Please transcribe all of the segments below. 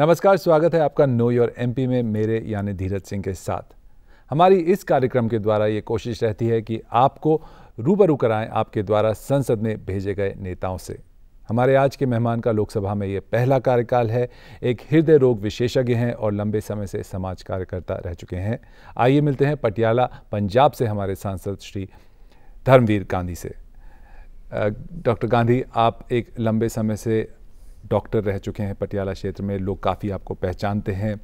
नमस्कार स्वागत है आपका नो योर एमपी में मेरे यानी धीरज सिंह के साथ हमारी इस कार्यक्रम के द्वारा ये कोशिश रहती है कि आपको रूबरू कराएं आपके द्वारा संसद में भेजे गए नेताओं से हमारे आज के मेहमान का लोकसभा में ये पहला कार्यकाल है एक हृदय रोग विशेषज्ञ हैं और लंबे समय से समाज कार्यकर्ता रह चुके हैं आइए मिलते हैं पटियाला पंजाब से हमारे सांसद श्री धर्मवीर गांधी से डॉक्टर गांधी आप एक लंबे समय से डॉक्टर रह चुके हैं पटियाला क्षेत्र में लोग काफ़ी आपको पहचानते हैं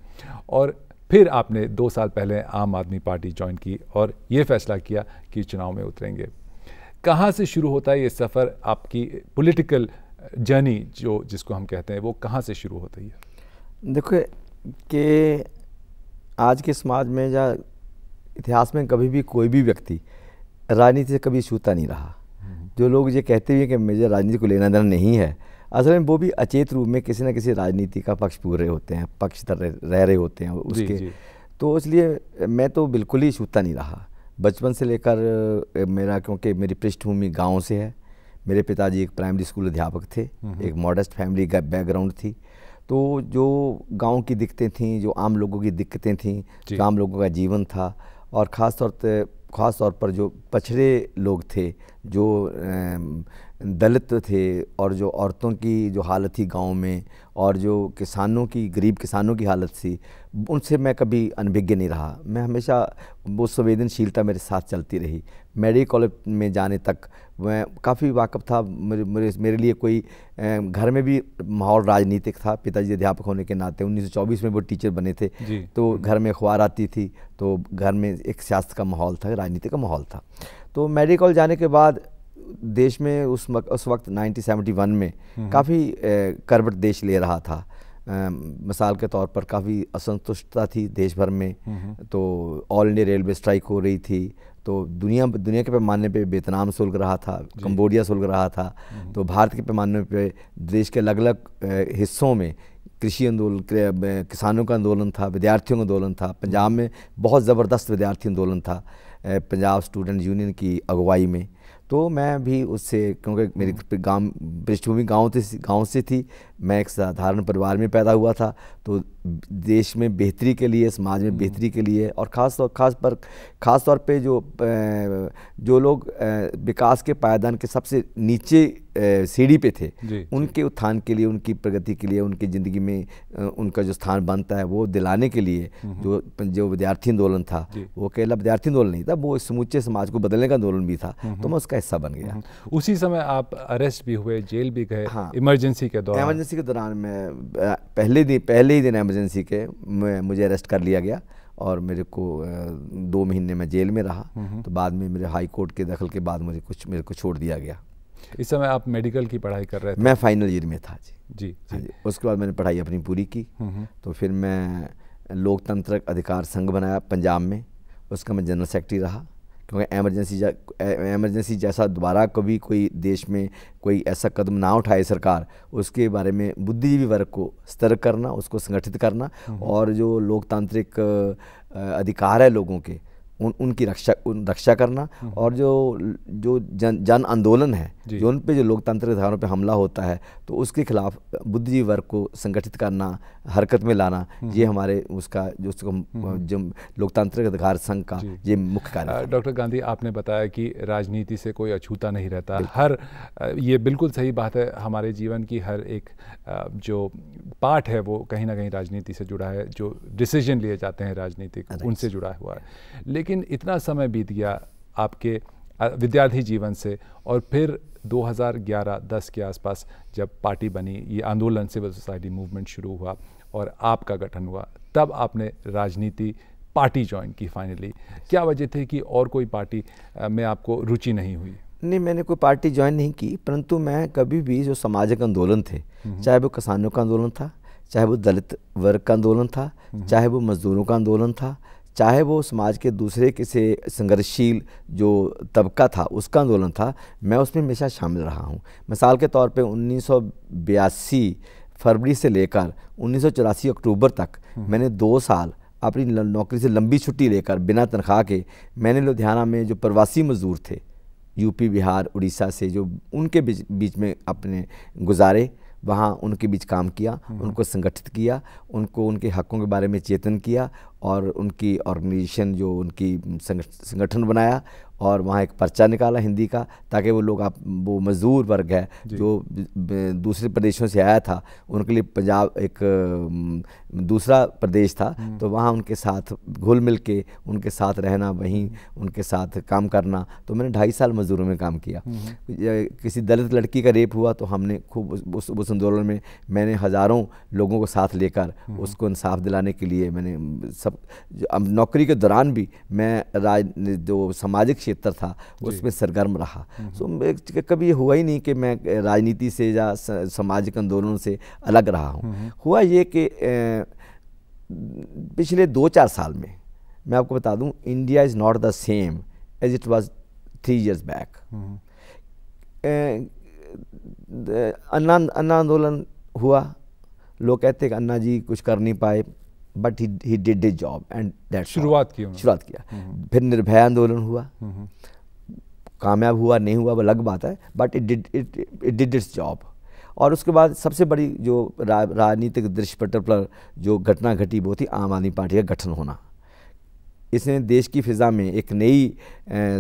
और फिर आपने दो साल पहले आम आदमी पार्टी ज्वाइन की और ये फैसला किया कि चुनाव में उतरेंगे कहाँ से शुरू होता है ये सफ़र आपकी पॉलिटिकल जर्नी जो जिसको हम कहते हैं वो कहाँ से शुरू होती है देखो कि आज के समाज में या इतिहास में कभी भी कोई भी व्यक्ति राजनीति से कभी छूता नहीं रहा हम्म। जो लोग ये कहते हुए कि मुझे राजनीति को लेना देना नहीं है असल में वो भी अचेत रूप में किसी न किसी राजनीति का पक्ष रहे होते हैं पक्ष रह रहे होते हैं उसके जी, जी। तो इसलिए मैं तो बिल्कुल ही छूता नहीं रहा बचपन से लेकर मेरा क्योंकि मेरी पृष्ठभूमि गाँव से है मेरे पिताजी एक प्राइमरी स्कूल अध्यापक थे हम्म, हम्म। एक मॉडस्ट फैमिली का बैकग्राउंड थी तो जो गांव की दिक्कतें थीं जो आम लोगों की दिक्कतें थीं जो आम लोगों का जीवन था और ख़ासतौर पर ख़ास तौर पर जो पछड़े लोग थे जो दलित थे और जो औरतों की जो हालत थी गांव में और जो किसानों की गरीब किसानों की हालत थी उनसे मैं कभी अनभिज्ञ नहीं रहा मैं हमेशा वो संवेदनशीलता मेरे साथ चलती रही मेडिकल में जाने तक मैं काफ़ी वाकफ़ था मेरे मेरे मेरे लिए कोई घर में भी माहौल राजनीतिक था पिताजी अध्यापक होने के नाते 1924 में वो टीचर बने थे तो घर में अखबार आती थी तो घर में एक सियासत का माहौल था राजनीति का माहौल था तो मेडिकल कॉलेज जाने के बाद देश में उस मक, उस वक्त 1971 में हम्म। काफ़ी करवट देश ले रहा था आ, मिसाल के तौर पर काफ़ी असंतुष्टता थी देश भर में हम्म। तो ऑल इंडिया रेलवे स्ट्राइक हो रही थी तो दुनिया दुनिया के पैमाने पे वियतनाम सुलग रहा था कंबोडिया सुलग रहा था हम्म। तो भारत के पैमाने पे देश के अलग अलग हिस्सों में कृषि आंदोलन किसानों का आंदोलन था विद्यार्थियों का आंदोलन था पंजाब में बहुत ज़बरदस्त विद्यार्थी आंदोलन था पंजाब स्टूडेंट यूनियन की अगुवाई में तो मैं भी उससे क्योंकि मेरी हम्म। गांव पृष्ठभूमि गांव से गांव से थी मैं एक साधारण परिवार में पैदा हुआ था तो देश में बेहतरी के लिए समाज में हम्म। बेहतरी के लिए और ख़ास तौर खास पर ख़ास तौर पे जो जो लोग विकास के पायदान के सबसे नीचे सीढ़ी पे थे जी, उनके उत्थान के लिए उनकी प्रगति के लिए उनकी ज़िंदगी में उनका जो स्थान बनता है वो दिलाने के लिए हम्म, हम्म। जो जो विद्यार्थी आंदोलन था वो अकेला विद्यार्थी आंदोलन नहीं था वो समूचे समाज को बदलने का आंदोलन भी था तो मैं उसका हिस्सा बन गया उसी समय आप अरेस्ट भी हुए जेल भी गए हाँ इमरजेंसी के दौरान एमरजेंसी के दौरान मैं पहले दिन पहले ही दिन एमरजेंसी के मुझे अरेस्ट कर लिया गया और मेरे को दो महीने में जेल में रहा तो बाद में मेरे हाई कोर्ट के दखल के बाद मुझे कुछ मेरे को छोड़ दिया गया इस समय आप मेडिकल की पढ़ाई कर रहे थे मैं फाइनल ईयर में था जी जी, जी। हाँ उसके बाद मैंने पढ़ाई अपनी पूरी की तो फिर मैं लोकतंत्र अधिकार संघ बनाया पंजाब में उसका मैं जनरल सेक्रेटरी रहा क्योंकि एमरजेंसी जा, एमरजेंसी जैसा दोबारा कभी कोई देश में कोई ऐसा कदम ना उठाए सरकार उसके बारे में बुद्धिजीवी वर्ग को सतर्क करना उसको संगठित करना हम्म। और जो लोकतांत्रिक अधिकार है लोगों के उन उनकी रक्षा उन रक्षा करना हम्म। और जो जो जन जन आंदोलन है जो उन पे जो लोकतांत्रिक धारणों पे हमला होता है तो उसके खिलाफ बुद्धिजीवी वर्ग को संगठित करना हरकत में लाना हम्म। ये हमारे उसका जो उसको हम्म। जो लोकतांत्रिक अधिकार संघ का ये मुख्य कार्य डॉक्टर गांधी आपने बताया कि राजनीति से कोई अछूता नहीं रहता हर ये बिल्कुल सही बात है हमारे जीवन की हर एक जो पार्ट है वो कहीं ना कहीं राजनीति से जुड़ा है जो डिसीजन लिए जाते हैं राजनीतिक उनसे जुड़ा हुआ है लेकिन इतना समय बीत गया आपके विद्यार्थी जीवन से और फिर 2011-10 के आसपास जब पार्टी बनी ये आंदोलन सिविल सोसाइटी मूवमेंट शुरू हुआ और आपका गठन हुआ तब आपने राजनीति पार्टी ज्वाइन की फाइनली क्या वजह थी कि और कोई पार्टी में आपको रुचि नहीं हुई नहीं मैंने कोई पार्टी ज्वाइन नहीं की परंतु मैं कभी भी जो सामाजिक आंदोलन थे हम्म। चाहे वो किसानों का आंदोलन था चाहे वो दलित वर्ग का आंदोलन था हम्म। चाहे वो मजदूरों का आंदोलन था चाहे वो समाज के दूसरे किसी संघर्षशील जो तबका था उसका आंदोलन था मैं उसमें हमेशा शामिल रहा हूँ मिसाल के तौर पे उन्नीस फरवरी से लेकर उन्नीस अक्टूबर तक हम्म। मैंने दो साल अपनी नौकरी से लंबी छुट्टी लेकर बिना तनख्वाह के मैंने लुधियाना में जो प्रवासी मज़दूर थे यूपी बिहार उड़ीसा से जो उनके बीच बीच में अपने गुजारे वहाँ उनके बीच काम किया हम्म। उनको संगठित किया उनको उनके हकों के बारे में चेतन किया और उनकी ऑर्गेनाइजेशन जो उनकी संगठन बनाया और वहाँ एक पर्चा निकाला हिंदी का ताकि वो लोग आप वो मज़दूर वर्ग है जो दूसरे प्रदेशों से आया था उनके लिए पंजाब एक दूसरा प्रदेश था तो वहाँ उनके साथ घुल मिल के उनके साथ रहना वहीं उनके साथ काम करना तो मैंने ढाई साल मज़दूरों में काम किया किसी दलित लड़की का रेप हुआ तो हमने खूब उस उस आंदोलन में मैंने हज़ारों लोगों को साथ लेकर उसको इंसाफ दिलाने के लिए मैंने सब नौकरी के दौरान भी मैं राज जो सामाजिक क्षेत्र क्षेत्र था उसमें सरगर्म रहा सो हम्म, हम्म। कभी हुआ ही नहीं कि मैं राजनीति से या सामाजिक आंदोलन से अलग रहा हूँ हम्म, हुआ ये कि पिछले दो चार साल में मैं आपको बता दूं India is not the same as it was three years back Anna Anna आंदोलन हुआ लोग कहते कि अन्ना जी कुछ कर नहीं पाए but he did his job and that शुरुआत की शुरुआत किया हम्म, हम्म। फिर निर्भय आंदोलन हुआ हम्म, कामयाब हुआ नहीं हुआ वो अलग बात है but it did it it did its job और उसके बाद सबसे बड़ी जो राजनीतिक दृश्य पटल पर जो घटना घटी वो थी आम आदमी पार्टी का गठन होना इसने देश की फ़िज़ा में एक नई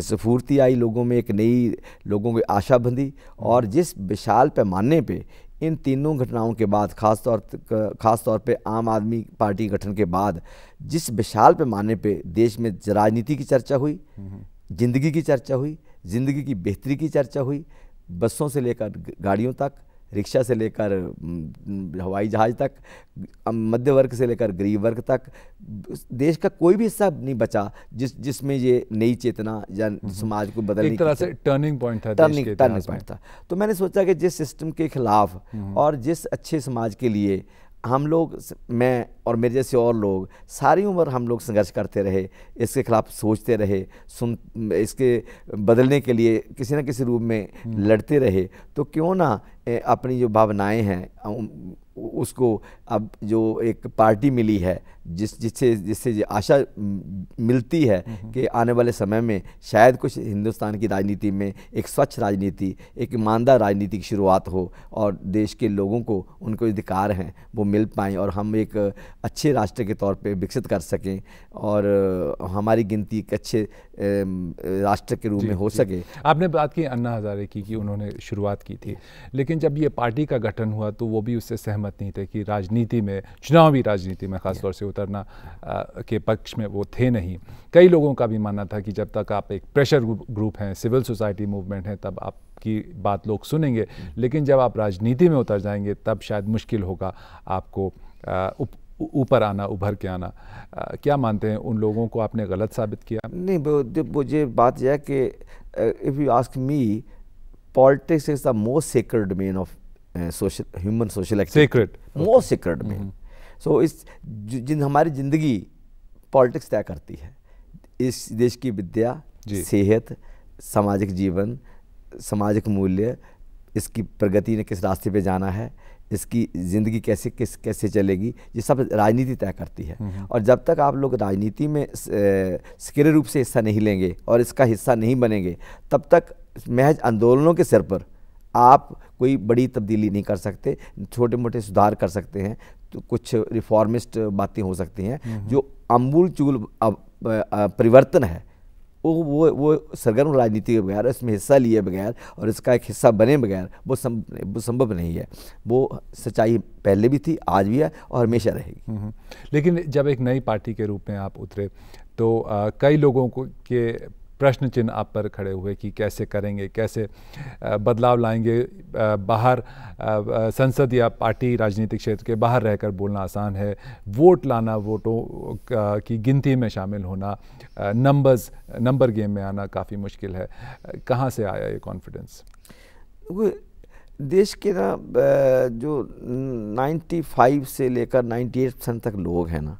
स्फूर्ति आई लोगों में एक नई लोगों की आशा बंधी और जिस विशाल पैमाने पे इन तीनों घटनाओं के बाद खासतौर खासतौर खास तौर पे आम आदमी पार्टी गठन के बाद जिस विशाल पैमाने पे देश में राजनीति की चर्चा हुई जिंदगी की चर्चा हुई जिंदगी की बेहतरी की चर्चा हुई बसों से लेकर गाड़ियों तक रिक्शा से लेकर हवाई जहाज तक मध्य वर्ग से लेकर गरीब वर्ग तक देश का कोई भी हिस्सा नहीं बचा जिस जिसमें ये नई चेतना या हम्म, हम्म। समाज को बदलने एक तरह से टर्निंग पॉइंट था टर्निंग टर्निंग पॉइंट था तो मैंने सोचा कि जिस सिस्टम के खिलाफ हम्म, और जिस अच्छे समाज के लिए हम लोग मैं और मेरे जैसे और लोग सारी उम्र हम लोग संघर्ष करते रहे इसके खिलाफ सोचते रहे सुन इसके बदलने के लिए किसी न किसी रूप में हम्म। लड़ते रहे तो क्यों ना अपनी जो भावनाएं हैं उसको अब जो एक पार्टी मिली है जिस जिससे जिससे आशा मिलती है हम्म। कि आने वाले समय में शायद कुछ हिंदुस्तान की राजनीति में एक स्वच्छ राजनीति एक ईमानदार राजनीति की शुरुआत हो और देश के लोगों को उनको अधिकार हैं वो मिल पाएँ और हम एक अच्छे राष्ट्र के तौर पर विकसित कर सकें और हमारी गिनती एक अच्छे राष्ट्र के रूप में हो सके आपने बात की अन्ना हज़ारे की कि उन्होंने शुरुआत की थी लेकिन जब ये पार्टी का गठन हुआ तो वो भी उससे सहमत नहीं थे कि राजनीति में चुनावी राजनीति में खासतौर से उतरना के पक्ष में वो थे नहीं कई लोगों का भी मानना था कि जब तक आप एक प्रेशर ग्रुप हैं सिविल सोसाइटी मूवमेंट हैं तब आप की बात लोग सुनेंगे लेकिन जब आप राजनीति में उतर जाएंगे तब शायद मुश्किल होगा आपको ऊपर आना उभर के आना आ, क्या मानते हैं उन लोगों को आपने गलत साबित किया नहीं मुझे बात यह कि if you ask me politics is the most sacred main of social human social sacred most sacred main so so, इस जिन हमारी ज़िंदगी पॉलिटिक्स तय करती है इस देश की विद्या सेहत सामाजिक जीवन सामाजिक मूल्य इसकी प्रगति ने किस रास्ते पे जाना है इसकी ज़िंदगी कैसे किस कैसे चलेगी ये सब राजनीति तय करती है हम्म, हम्म। और जब तक आप लोग राजनीति में सक्रिय रूप से हिस्सा नहीं लेंगे और इसका हिस्सा नहीं बनेंगे तब तक महज आंदोलनों के सिर पर आप कोई बड़ी तब्दीली नहीं कर सकते छोटे मोटे सुधार कर सकते हैं कुछ रिफॉर्मिस्ट बातें हो सकती हैं हम्म, हम्म। जो अमूल चूल परिवर्तन है वो वो वो सरगर्म राजनीति के बगैर इसमें हिस्सा लिए बगैर और इसका एक हिस्सा बने बगैर वो संभव वो संभव नहीं है वो सच्चाई पहले भी थी आज भी है और हमेशा रहेगी हम्म, लेकिन जब एक नई पार्टी के रूप में आप उतरे तो आ, कई लोगों को के प्रश्न चिन्ह आप पर खड़े हुए कि कैसे करेंगे कैसे बदलाव लाएंगे बाहर संसद या पार्टी राजनीतिक क्षेत्र के बाहर रहकर बोलना आसान है वोट लाना वोटों की गिनती में शामिल होना नंबर्स नंबर गेम में आना काफ़ी मुश्किल है कहाँ से आया ये कॉन्फिडेंस देश के ना जो 95 से लेकर 98 परसेंट तक लोग हैं ना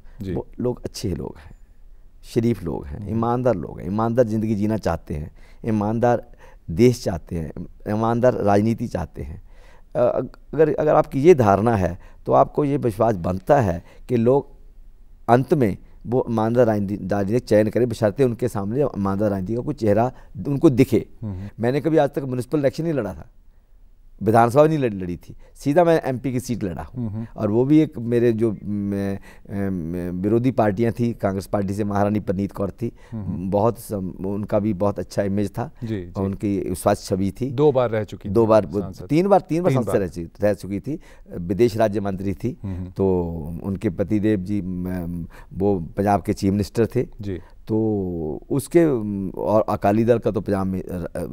लोग अच्छे लोग हैं शरीफ लोग हैं हम्म। ईमानदार लोग हैं ईमानदार ज़िंदगी जीना चाहते हैं ईमानदार देश चाहते हैं ईमानदार राजनीति चाहते हैं अगर अगर आपकी ये धारणा है तो आपको ये विश्वास बनता है कि लोग अंत में वो ईमानदार राजनीति चयन करें बशर्ते उनके सामने ईमानदार राजनीति का कोई चेहरा उनको दिखे हम्म। मैंने कभी आज तक म्यूनसिपल इलेक्शन नहीं लड़ा था विधानसभा नहीं लड़, लड़ी थी सीधा मैं एमपी की सीट लड़ा हूँ हम्म, हम्म। और वो भी एक मेरे जो विरोधी पार्टियां थी कांग्रेस पार्टी से महारानी पनीत कौर थी हम्म, बहुत उनका भी बहुत अच्छा इमेज था जी, जी। उनकी स्वास्थ्य छवि थी दो बार रह चुकी दो बार तीन बार तीन बार सांसद रह चुकी रह चुकी थी विदेश राज्य मंत्री थी तो उनके पतिदेव जी वो पंजाब के चीफ मिनिस्टर थे तो उसके और अकाली दल का तो पंजाब में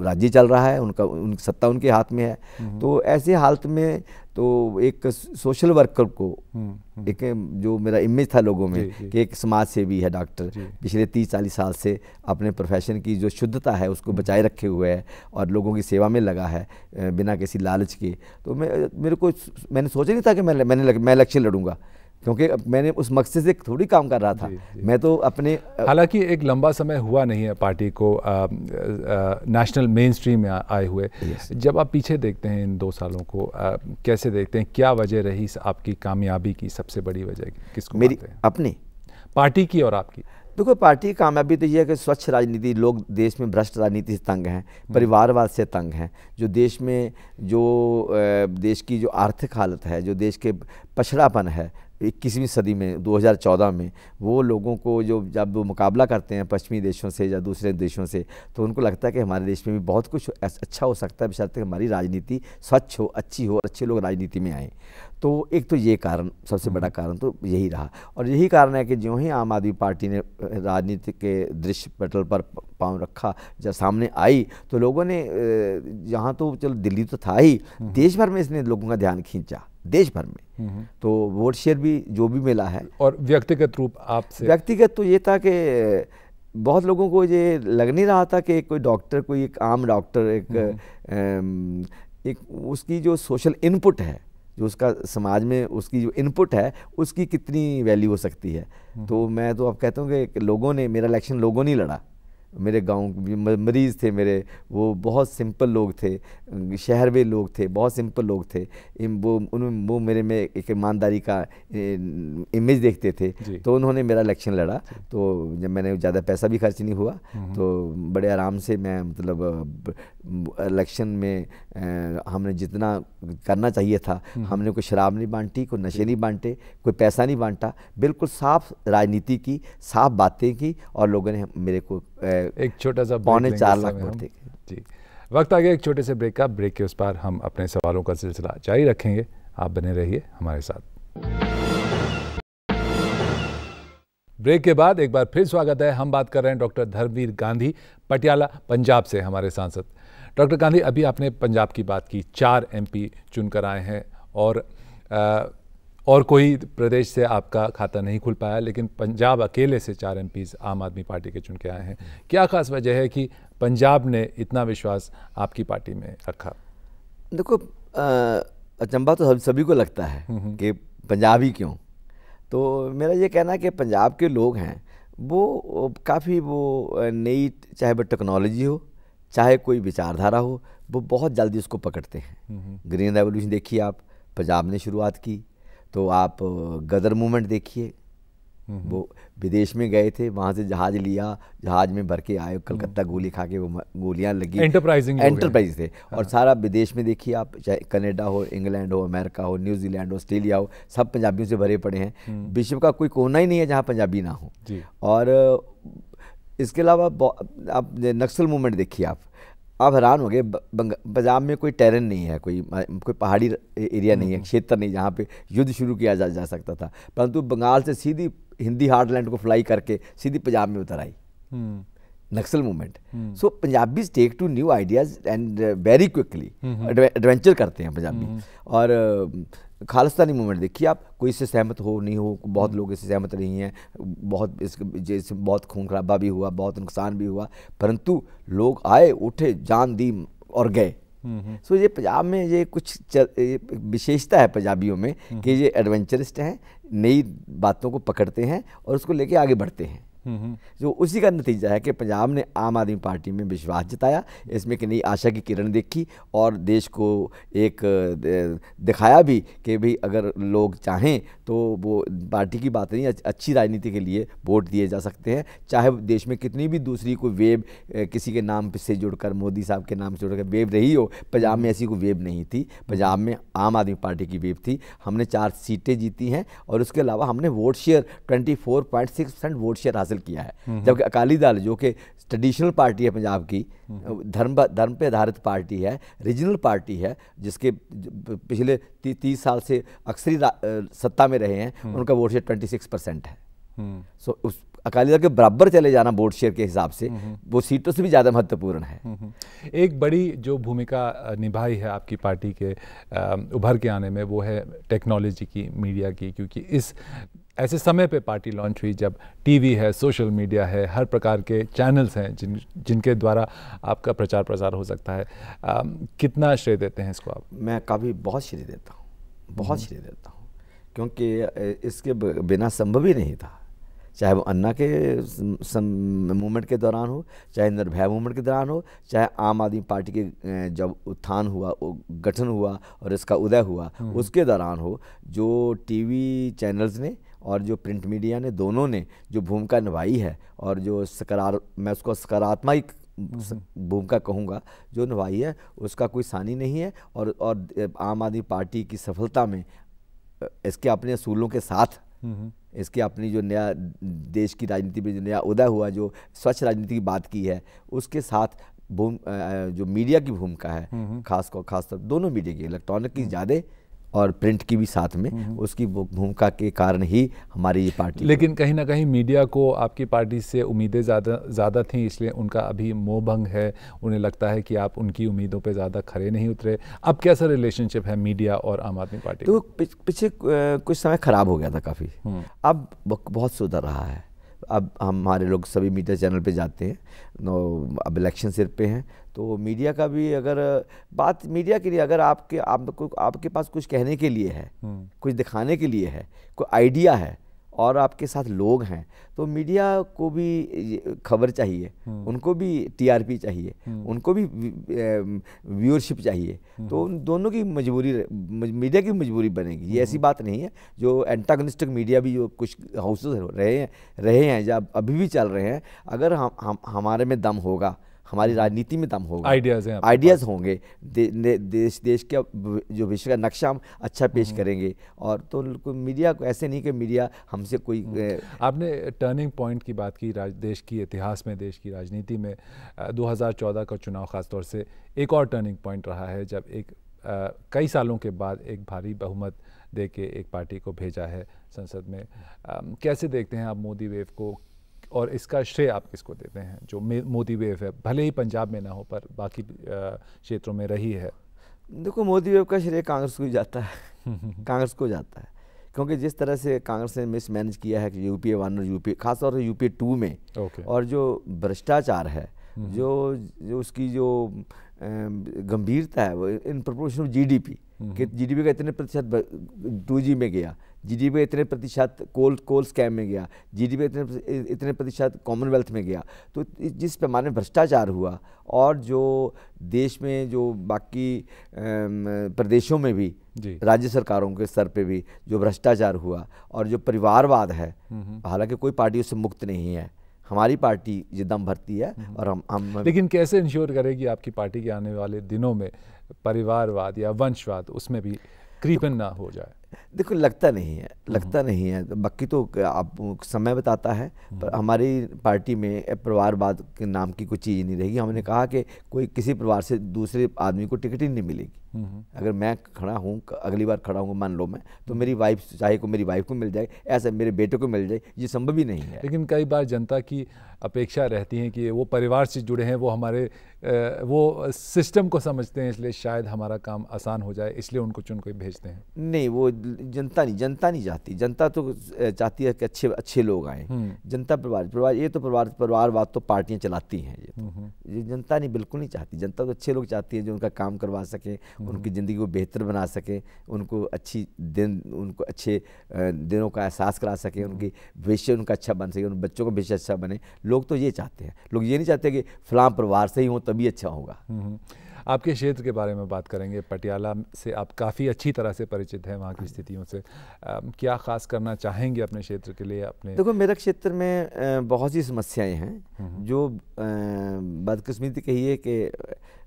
राज्य चल रहा है उनका उन सत्ता उनके हाथ में है हम्म, हम्म। तो ऐसे हालत में तो एक सोशल वर्कर को हम्म, एक जो मेरा इमेज था लोगों में कि एक समाज सेवी है डॉक्टर पिछले तीस चालीस साल से अपने प्रोफेशन की जो शुद्धता है उसको बचाए रखे हुए है और लोगों की सेवा में लगा है बिना किसी लालच के तो मैं मेरे को मैंने सोचा नहीं था कि मैं मैंने मैं इलेक्शन लड़ूंगा क्योंकि मैंने उस मकसद से थोड़ी काम कर रहा था जी, जी। मैं तो अपने हालांकि एक लंबा समय हुआ नहीं है पार्टी को आ, आ, नेशनल मेन स्ट्रीम में आए हुए जब आप पीछे देखते हैं इन दो सालों को आ, कैसे देखते हैं क्या वजह रही आपकी कामयाबी की सबसे बड़ी वजह किसको मेरी अपनी पार्टी की और आपकी देखो पार्टी की कामयाबी तो यह है कि स्वच्छ राजनीति लोग देश में भ्रष्ट राजनीति से तंग हैं हम्म। परिवारवाद से तंग हैं जो देश में जो देश की जो आर्थिक हालत है जो देश के पछड़ापन है इक्कीसवीं सदी में 2014 में वो लोगों को जो जब वो मुकाबला करते हैं पश्चिमी देशों से या दूसरे देशों से तो उनको लगता है कि हमारे देश में भी बहुत कुछ अच्छा हो सकता है बशर्ते हमारी राजनीति स्वच्छ हो अच्छी हो और अच्छे लोग राजनीति में आएँ तो एक तो ये कारण सबसे बड़ा हम्म। कारण तो यही रहा और यही कारण है कि जो ही आम आदमी पार्टी ने राजनीति के दृश्य पटल पर पाँव रखा जब सामने आई तो लोगों ने यहाँ तो चलो दिल्ली तो था ही हम्म। देश भर में इसने लोगों का ध्यान खींचा देश भर में हम्म। तो वोट शेयर भी जो भी मिला है और व्यक्तिगत रूप आपसे व्यक्तिगत तो ये था कि बहुत लोगों को ये लग नहीं रहा था कि कोई डॉक्टर कोई एक आम डॉक्टर एक, एक उसकी जो सोशल इनपुट है जो उसका समाज में उसकी जो इनपुट है उसकी कितनी वैल्यू हो सकती है हम्म। तो मैं तो अब कहता हूँ कि लोगों ने मेरा इलेक्शन लोगों ने लड़ा मेरे गांव मरीज़ थे मेरे वो बहुत सिंपल लोग थे शहर में लोग थे बहुत सिंपल लोग थे वो उन वो मेरे में एक ईमानदारी का इमेज देखते थे तो उन्होंने मेरा इलेक्शन लड़ा तो जब मैंने ज़्यादा पैसा भी खर्च नहीं हुआ हम्म। तो बड़े आराम से मैं मतलब इलेक्शन में आ, हमने जितना करना चाहिए था हम्म। हमने कोई शराब नहीं बांटी कोई नशे नहीं बांटे कोई पैसा नहीं बांटा बिल्कुल साफ राजनीति की साफ बातें की और लोगों ने मेरे को आ, एक छोटा सा पौने चार लाख वोट जी वक्त आ गया एक छोटे से ब्रेक का ब्रेक के उस पर हम अपने सवालों का सिलसिला जारी रखेंगे आप बने रहिए हमारे साथ ब्रेक के बाद एक बार फिर स्वागत है हम बात कर रहे हैं डॉक्टर धर्मवीर गांधी पटियाला पंजाब से हमारे सांसद डॉक्टर गांधी अभी आपने पंजाब की बात की चार एमपी चुनकर आए हैं और आ, और कोई प्रदेश से आपका खाता नहीं खुल पाया लेकिन पंजाब अकेले से चार एम आम आदमी पार्टी के चुन के आए हैं क्या खास वजह है कि पंजाब ने इतना विश्वास आपकी पार्टी में रखा देखो अचंबा तो सभी को लगता है हम्म, हम्म। कि पंजाबी क्यों तो मेरा ये कहना है कि पंजाब के लोग हैं वो काफ़ी वो नई चाहे वो टेक्नोलॉजी हो चाहे कोई विचारधारा हो वो बहुत जल्दी उसको पकड़ते हैं ग्रीन रेवोल्यूशन देखिए आप पंजाब ने शुरुआत की तो आप गदर मूवमेंट देखिए वो विदेश में गए थे वहाँ से जहाज लिया जहाज में भर के आए कलकत्ता हम्म। गोली खा के वो गोलियाँ लगी एंटरप्राइजिंग एंटरप्राइज थे हाँ। और सारा विदेश में देखिए आप चाहे कनेडा हो इंग्लैंड हो अमेरिका हो न्यूजीलैंड हो ऑस्ट्रेलिया हो सब पंजाबियों से भरे पड़े हैं हम्म। विश्व का कोई कोना ही नहीं है जहाँ पंजाबी ना हो और इसके अलावा आप नक्सल मूवमेंट देखिए आप आप हैरान हो गए पंजाब में कोई टेरन नहीं है कोई कोई पहाड़ी एरिया नहीं है हम्म। क्षेत्र नहीं जहाँ पे युद्ध शुरू किया जा, जा सकता था परंतु बंगाल से सीधी हिंदी हार्डलैंड को फ्लाई करके सीधी पंजाब में उतर आई हम्म। Naxal movement so Punjabis take to new ideas and very quickly adventure करते हैं पंजाबी हम्म, और खालिस्तानी मूवमेंट देखिए आप कोई इससे सहमत हो नहीं हो बहुत हम्म। लोग इससे सहमत नहीं हैं बहुत इस बहुत खून खराबा भी हुआ बहुत नुकसान भी हुआ परंतु लोग आए उठे जान दी और गए हम्म, हम्म। सो so, ये पंजाब में ये कुछ विशेषता है पंजाबियों में कि ये एडवेंचरिस्ट हैं नई बातों को पकड़ते हैं और उसको लेके आगे बढ़ते हैं जो उसी का नतीजा है कि पंजाब ने आम आदमी पार्टी में विश्वास जताया इसमें कि नई आशा की किरण देखी और देश को एक दिखाया भी कि भाई अगर लोग चाहें तो वो पार्टी की बात नहीं अच्छी राजनीति के लिए वोट दिए जा सकते हैं चाहे देश में कितनी भी दूसरी कोई वेब किसी के नाम से जुड़कर मोदी साहब के नाम से जुड़कर वेब रही हो पंजाब में ऐसी कोई वेब नहीं थी पंजाब में आम आदमी पार्टी की वेब थी हमने चार सीटें जीती हैं और उसके अलावा हमने vote share twenty vote share हासिल हासिल किया है हम्म, हम्म। जबकि अकाली दल जो कि ट्रेडिशनल पार्टी है पंजाब की धर्म हम्म, धर्म पर आधारित पार्टी है रीजनल पार्टी है जिसके पिछले ती, तीस साल से अक्सरी सत्ता में रहे हैं उनका vote share twenty six percent है सो so, उस अकाली दल के बराबर चले जाना वोट शेयर के हिसाब से वो सीटों से भी ज़्यादा महत्वपूर्ण है एक बड़ी जो भूमिका निभाई है आपकी पार्टी के उभर के आने में वो है टेक्नोलॉजी की मीडिया की क्योंकि इस ऐसे समय पे पार्टी लॉन्च हुई जब टीवी है सोशल मीडिया है हर प्रकार के चैनल्स हैं जिन जिनके द्वारा आपका प्रचार प्रसार हो सकता है आ, कितना श्रेय देते हैं इसको आप मैं काफ़ी बहुत श्रेय देता हूँ बहुत हम्म। श्रेय देता हूँ क्योंकि इसके बिना संभव ही नहीं था चाहे वो अन्ना के मूवमेंट के दौरान हो चाहे निर्भया मूवमेंट के दौरान हो चाहे आम आदमी पार्टी के जब उत्थान हुआ गठन हुआ और इसका उदय हुआ हम्म। उसके दौरान हो जो टीवी चैनल्स ने और जो प्रिंट मीडिया ने दोनों ने जो भूमिका निभाई है और जो सकारार मैं उसको सकारात्मक हम्म। भूमिका कहूँगा जो निभाई है उसका कोई सानी नहीं है और और आम आदमी पार्टी की सफलता में इसके अपने असूलों के साथ हम्म, हम्म। इसके अपनी जो नया देश की राजनीति में जो नया उदय हुआ जो स्वच्छ राजनीति की बात की है उसके साथ जो मीडिया की भूमिका है खास को खास दोनों मीडिया की इलेक्ट्रॉनिक की ज़्यादा और प्रिंट की भी साथ में हम्म, हम्म। उसकी भूमिका के कारण ही हमारी ये पार्टी लेकिन कहीं ना कहीं मीडिया को आपकी पार्टी से उम्मीदें ज़्यादा ज़्यादा थी इसलिए उनका अभी मोह भंग है उन्हें लगता है कि आप उनकी उम्मीदों पे ज़्यादा खड़े नहीं उतरे अब कैसा रिलेशनशिप है मीडिया और आम आदमी पार्टी तो पीछे कुछ समय ख़राब हो गया था काफ़ी हम्म। अब बहुत सुधर रहा है अब हमारे लोग सभी मीडिया चैनल पे जाते हैं तो अब इलेक्शन सिर पे हैं तो मीडिया का भी अगर बात मीडिया के लिए अगर आपके आप, आपके पास कुछ कहने के लिए है हम्म। कुछ दिखाने के लिए है कोई आइडिया है और आपके साथ लोग हैं तो मीडिया को भी खबर चाहिए उनको भी टीआरपी चाहिए उनको भी व्यूअरशिप चाहिए तो उन दोनों की मजबूरी मीडिया की मजबूरी बनेगी ये ऐसी बात नहीं है जो एंटागनिस्टिक मीडिया भी जो कुछ हाउसेस रहे हैं रहे हैं या अभी भी चल रहे हैं अगर हम हम हमारे में दम होगा हमारी राजनीति में दम होगा आइडियाज हैं आइडियाज होंगे दे, दे, देश देश का जो विश्व का नक्शा हम अच्छा पेश हम्म। करेंगे और तो मीडिया को ऐसे नहीं कि मीडिया हमसे कोई हम्म। आपने टर्निंग पॉइंट की बात की राज देश की इतिहास में देश की राजनीति में दो का चुनाव खासतौर से एक और टर्निंग पॉइंट रहा है जब एक आ, कई सालों के बाद एक भारी बहुमत दे के एक पार्टी को भेजा है संसद में आ, कैसे देखते हैं आप मोदी वेव को और इसका श्रेय आप किसको देते हैं जो मोदी वेव है भले ही पंजाब में ना हो पर बाकी क्षेत्रों में रही है देखो मोदी वेव का श्रेय कांग्रेस को ही जाता है कांग्रेस को जाता है क्योंकि जिस तरह से कांग्रेस ने मिसमैनेज किया है कि यूपीए वन और यूपी खासतौर से यूपीए टू में okay. और जो भ्रष्टाचार है हम्म। जो, जो उसकी जो गंभीरता है वो इन प्रपोर्शन ऑफ जीडीपी हम्म। कि जीडीपी का इतने प्रतिशत टू जी में गया जीडीपी का इतने प्रतिशत कोल कोल स्कैम में गया जीडीपी का इतने इतने प्रतिशत कॉमनवेल्थ में गया तो जिस पैमाने भ्रष्टाचार हुआ और जो देश में जो बाकी प्रदेशों में भी राज्य सरकारों के स्तर पे भी जो भ्रष्टाचार हुआ और जो परिवारवाद है हम्म। हालांकि कोई पार्टी उससे मुक्त नहीं है हमारी पार्टी ये दम भरती है हम्म। और हम हम लेकिन कैसे इंश्योर करेगी आपकी पार्टी के आने वाले दिनों में परिवारवाद या वंशवाद उसमें भी क्रीपन ना हो जाए देखो लगता नहीं है हम्म। लगता नहीं है बाकी तो आप समय बताता है हम्म। पर हमारी पार्टी में परिवारवाद के नाम की कोई चीज़ नहीं रहेगी हमने कहा कि कोई किसी परिवार से दूसरे आदमी को टिकट ही नहीं मिलेगी हम्म। अगर मैं खड़ा हूँ अगली बार खड़ा हूँ मान लो मैं तो मेरी वाइफ चाहे को मेरी वाइफ को मिल जाए ऐसे मेरे बेटे को मिल जाए ये संभव ही नहीं है लेकिन कई बार जनता की अपेक्षा रहती है कि वो परिवार से जुड़े हैं वो हमारे वो सिस्टम को समझते हैं इसलिए शायद हमारा काम आसान हो जाए इसलिए उनको चुन कोई भेजते हैं नहीं वो जनता नहीं जनता नहीं चाहती जनता तो चाहती है कि अच्छे अच्छे लोग आए हम्म। जनता परिवार परिवार ये तो परिवार परिवारवाद तो पार्टियाँ चलाती हैं ये तो हम्म, ये जनता नहीं बिल्कुल नहीं चाहती जनता तो अच्छे लोग चाहती है जो उनका काम करवा सकें हम्म। उनकी ज़िंदगी को बेहतर बना सकें उनको अच्छी दिन उनको अच्छे दिनों का एहसास करा सकें हम्म। उनकी भविष्य उनका अच्छा बन सके उन बच्चों का भविष्य अच्छा बने लोग तो ये चाहते हैं लोग ये नहीं चाहते कि फलाम परिवार से ही हों तभी अच्छा होगा हम्म, आपके क्षेत्र के बारे में बात करेंगे पटियाला से आप काफ़ी अच्छी तरह से परिचित हैं वहाँ की हाँ। स्थितियों से आ, क्या खास करना चाहेंगे अपने क्षेत्र के लिए अपने देखो मेरे क्षेत्र में बहुत सी समस्याएं हैं हम्म, हम्म। जो कही है कि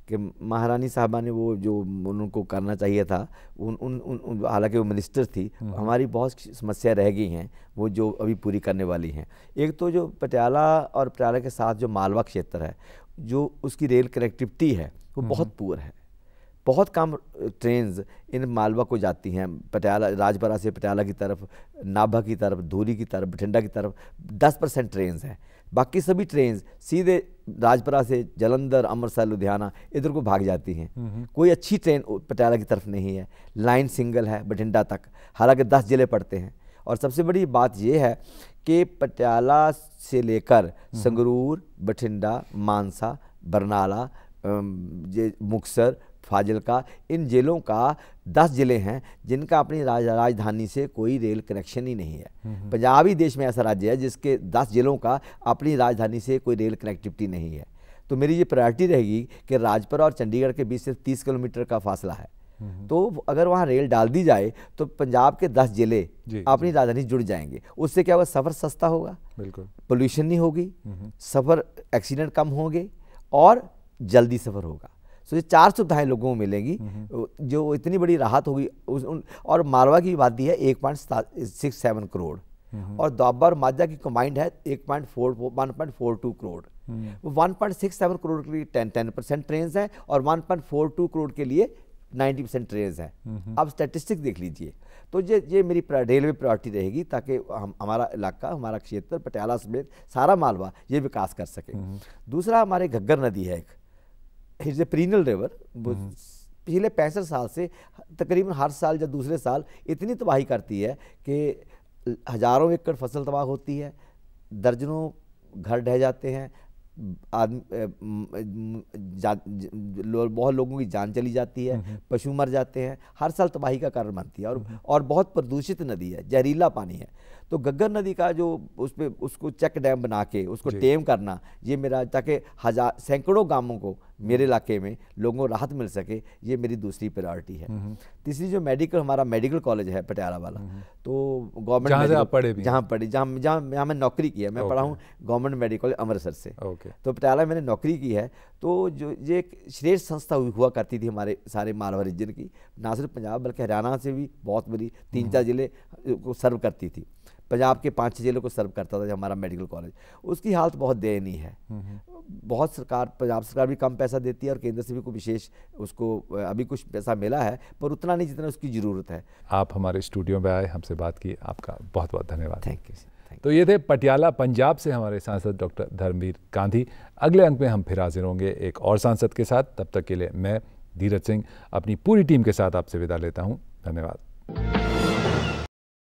कि महारानी साहबा ने वो जो उनको करना चाहिए था उन उन, उन, उन हालांकि वो मिनिस्टर थी हम्म, हमारी बहुत समस्या रह गई हैं वो जो अभी पूरी करने वाली हैं एक तो जो पटियाला और पटियाला के साथ जो मालवा क्षेत्र है जो उसकी रेल कनेक्टिविटी है वो हम्म, बहुत पुअर हम्म। है बहुत कम ट्रेन uh, इन मालवा को जाती हैं पटियाला राजबरा से पटियाला की तरफ नाभा की तरफ धूरी की तरफ बठिंडा की तरफ दस परसेंट ट्रेन हैं बाकी सभी ट्रेन सीधे राजपरा से जलंधर अमृतसर लुधियाना इधर को भाग जाती हैं हम्म, कोई अच्छी ट्रेन पटियाला की तरफ नहीं है लाइन सिंगल है बठिंडा तक हालांकि दस ज़िले पड़ते हैं और सबसे बड़ी बात यह है के पटियाला से लेकर संगरूर बठिंडा मानसा बरनाला ये मुक्सर फाजिल का इन ज़िलों का दस ज़िले हैं जिनका अपनी राज, राजधानी से कोई रेल कनेक्शन ही नहीं है हम्म, हम्म। पंजाब ही देश में ऐसा राज्य है जिसके दस ज़िलों का अपनी राजधानी से कोई रेल कनेक्टिविटी नहीं है तो मेरी ये प्रायोरिटी रहेगी कि राजपुरा और चंडीगढ़ के बीच सिर्फ तीस किलोमीटर का फासला है हम्म। तो अगर वहाँ रेल डाल दी जाए तो पंजाब के दस जिले अपनी राजधानी जुड़ जाएंगे उससे क्या होगा सफ़र सस्ता होगा बिल्कुल पोल्यूशन नहीं होगी हम्म। सफ़र एक्सीडेंट कम होंगे और जल्दी सफ़र होगा सो ये चार सुविधाएं लोगों को मिलेंगी हम्म। जो इतनी बड़ी राहत होगी और मालवा की आबादी है एक पॉइंट सिक्स सेवन करोड़ और दोब्बा और माजा की कमाइंड है एक point four one point four two crore one point six seven crore के लिए टेन टेन परसेंट ट्रेन है और one point four two crore के लिए 90 परसेंट ट्रेन हैं अब स्टैटिस्टिक देख लीजिए तो ये ये मेरी रेलवे प्रायोरिटी रहेगी ताकि हम हमारा इलाका हमारा क्षेत्र पटियाला समेत सारा मालवा ये विकास कर सके दूसरा हमारे घग्गर नदी है एक इज ए प्रीनल रिवर पिछले पैंसठ साल से तकरीबन हर साल या दूसरे साल इतनी तबाही करती है कि हज़ारों एकड़ फसल तबाह होती है दर्जनों घर ढह जाते हैं लो, बहुत लोगों की जान चली जाती है हम्म, हम्म। पशु मर जाते हैं हर साल तबाही का कारण बनती है और हम्म, और बहुत प्रदूषित नदी है जहरीला पानी है तो गग्गर नदी का जो उस पर उसको चेक डैम बना के उसको टेम करना ये मेरा ताकि हजार सैकड़ों गांवों को मेरे हम्म। इलाके में लोगों को राहत मिल सके ये मेरी दूसरी प्रायोरिटी है हम्म। तीसरी जो मेडिकल हमारा मेडिकल कॉलेज है पटियाला वाला हम्म। तो गवर्नमेंट जहाँ पढ़े जहाँ पढ़ी जहाँ जहाँ जहाँ मैं नौकरी की है मैं पढ़ा हूँ गवर्नमेंट मेडिकल कॉलेज अमृतसर से तो पटियाला मैंने नौकरी की है तो जो ये एक श्रेष्ठ संस्था हुआ करती थी हमारे सारे मालवा रीजन की ना सिर्फ पंजाब बल्कि हरियाणा से भी बहुत बड़ी तीन चार जिले को सर्व करती थी पंजाब के पांच जिलों को सर्व करता था हमारा मेडिकल कॉलेज उसकी हालत बहुत दयनीय है हम्म, हम्म। बहुत सरकार पंजाब सरकार भी कम पैसा देती है और केंद्र से भी कोई विशेष उसको अभी कुछ पैसा मिला है पर उतना नहीं जितना उसकी ज़रूरत है आप हमारे स्टूडियो में आए हमसे बात की आपका बहुत बहुत धन्यवाद थैंक यू तो ये थे पटियाला पंजाब से हमारे सांसद डॉक्टर धर्मवीर गांधी अगले अंक में हम फिर हाजिर होंगे एक और सांसद के साथ तब तक के लिए मैं धीरज सिंह अपनी पूरी टीम के साथ आपसे विदा लेता हूँ धन्यवाद